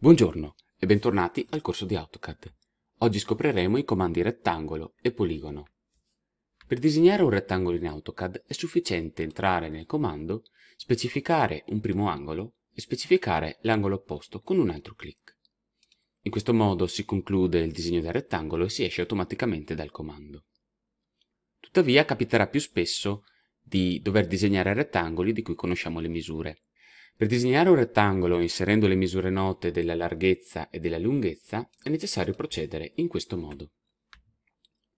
Buongiorno e bentornati al corso di AutoCAD. Oggi scopriremo i comandi rettangolo e poligono. Per disegnare un rettangolo in AutoCAD è sufficiente entrare nel comando, specificare un primo angolo e specificare l'angolo opposto con un altro clic. In questo modo si conclude il disegno del rettangolo e si esce automaticamente dal comando. Tuttavia capiterà più spesso di dover disegnare rettangoli di cui conosciamo le misure, per disegnare un rettangolo inserendo le misure note della larghezza e della lunghezza è necessario procedere in questo modo.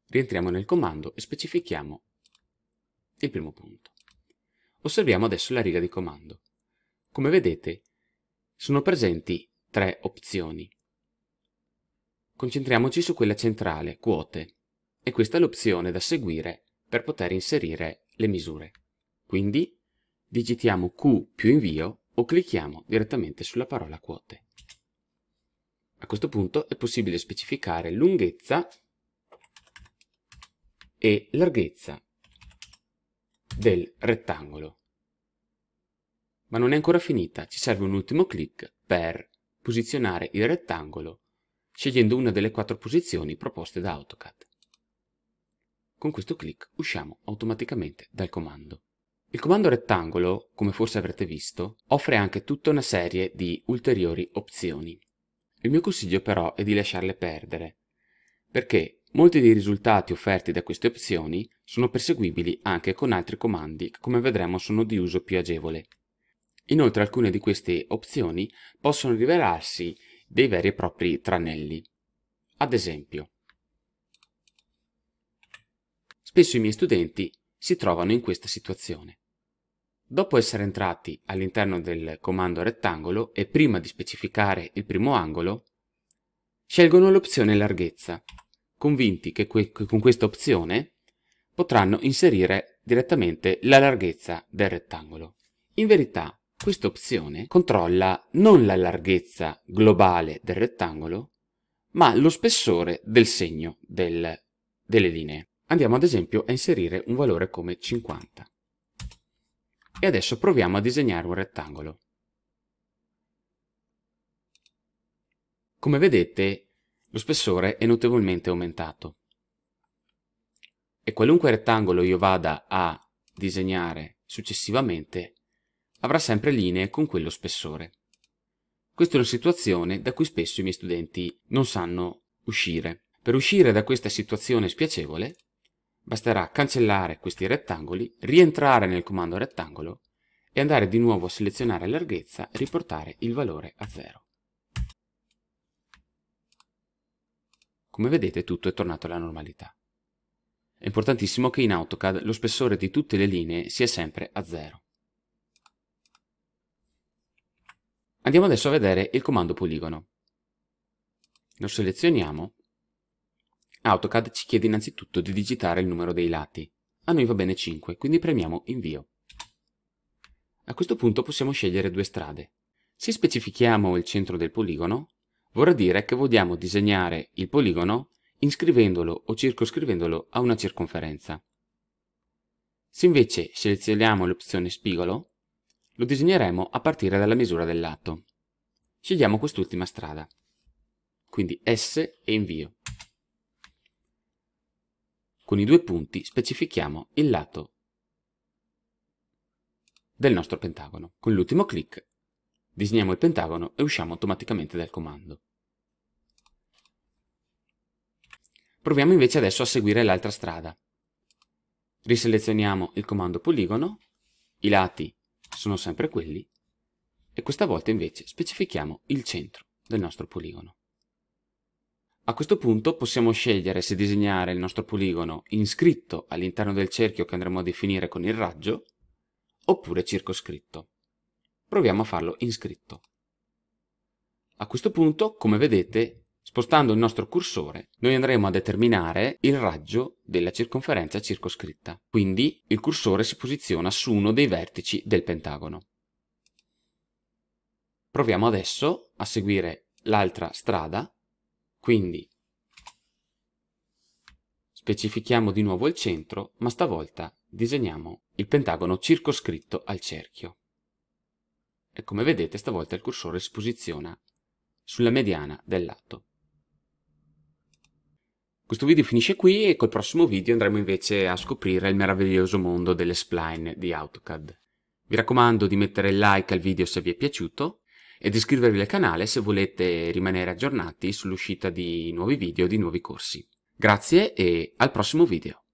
Rientriamo nel comando e specifichiamo il primo punto. Osserviamo adesso la riga di comando. Come vedete sono presenti tre opzioni. Concentriamoci su quella centrale, quote, e questa è l'opzione da seguire per poter inserire le misure. Quindi digitiamo Q più invio o clicchiamo direttamente sulla parola quote. A questo punto è possibile specificare lunghezza e larghezza del rettangolo. Ma non è ancora finita, ci serve un ultimo clic per posizionare il rettangolo scegliendo una delle quattro posizioni proposte da AutoCAD. Con questo clic usciamo automaticamente dal comando. Il comando rettangolo, come forse avrete visto, offre anche tutta una serie di ulteriori opzioni. Il mio consiglio però è di lasciarle perdere, perché molti dei risultati offerti da queste opzioni sono perseguibili anche con altri comandi che come vedremo sono di uso più agevole. Inoltre alcune di queste opzioni possono rivelarsi dei veri e propri tranelli. Ad esempio, spesso i miei studenti si trovano in questa situazione. Dopo essere entrati all'interno del comando rettangolo e prima di specificare il primo angolo, scelgono l'opzione larghezza, convinti che que con questa opzione potranno inserire direttamente la larghezza del rettangolo. In verità, questa opzione controlla non la larghezza globale del rettangolo, ma lo spessore del segno del, delle linee. Andiamo ad esempio a inserire un valore come 50. E adesso proviamo a disegnare un rettangolo. Come vedete lo spessore è notevolmente aumentato. E qualunque rettangolo io vada a disegnare successivamente avrà sempre linee con quello spessore. Questa è una situazione da cui spesso i miei studenti non sanno uscire. Per uscire da questa situazione spiacevole Basterà cancellare questi rettangoli, rientrare nel comando rettangolo e andare di nuovo a selezionare larghezza e riportare il valore a 0. Come vedete tutto è tornato alla normalità. È importantissimo che in AutoCAD lo spessore di tutte le linee sia sempre a 0. Andiamo adesso a vedere il comando poligono. Lo selezioniamo AutoCAD ci chiede innanzitutto di digitare il numero dei lati. A noi va bene 5, quindi premiamo invio. A questo punto possiamo scegliere due strade. Se specifichiamo il centro del poligono, vorrà dire che vogliamo disegnare il poligono iscrivendolo o circoscrivendolo a una circonferenza. Se invece selezioniamo l'opzione spigolo, lo disegneremo a partire dalla misura del lato. Scegliamo quest'ultima strada, quindi S e invio. Con i due punti specifichiamo il lato del nostro pentagono. Con l'ultimo clic disegniamo il pentagono e usciamo automaticamente dal comando. Proviamo invece adesso a seguire l'altra strada. Riselezioniamo il comando poligono, i lati sono sempre quelli, e questa volta invece specifichiamo il centro del nostro poligono. A questo punto possiamo scegliere se disegnare il nostro poligono inscritto all'interno del cerchio che andremo a definire con il raggio, oppure circoscritto. Proviamo a farlo inscritto. A questo punto, come vedete, spostando il nostro cursore, noi andremo a determinare il raggio della circonferenza circoscritta. Quindi il cursore si posiziona su uno dei vertici del pentagono. Proviamo adesso a seguire l'altra strada quindi specifichiamo di nuovo il centro, ma stavolta disegniamo il pentagono circoscritto al cerchio. E come vedete stavolta il cursore si posiziona sulla mediana del lato. Questo video finisce qui e col prossimo video andremo invece a scoprire il meraviglioso mondo delle spline di AutoCAD. Vi raccomando di mettere like al video se vi è piaciuto ed iscrivervi al canale se volete rimanere aggiornati sull'uscita di nuovi video e di nuovi corsi. Grazie e al prossimo video!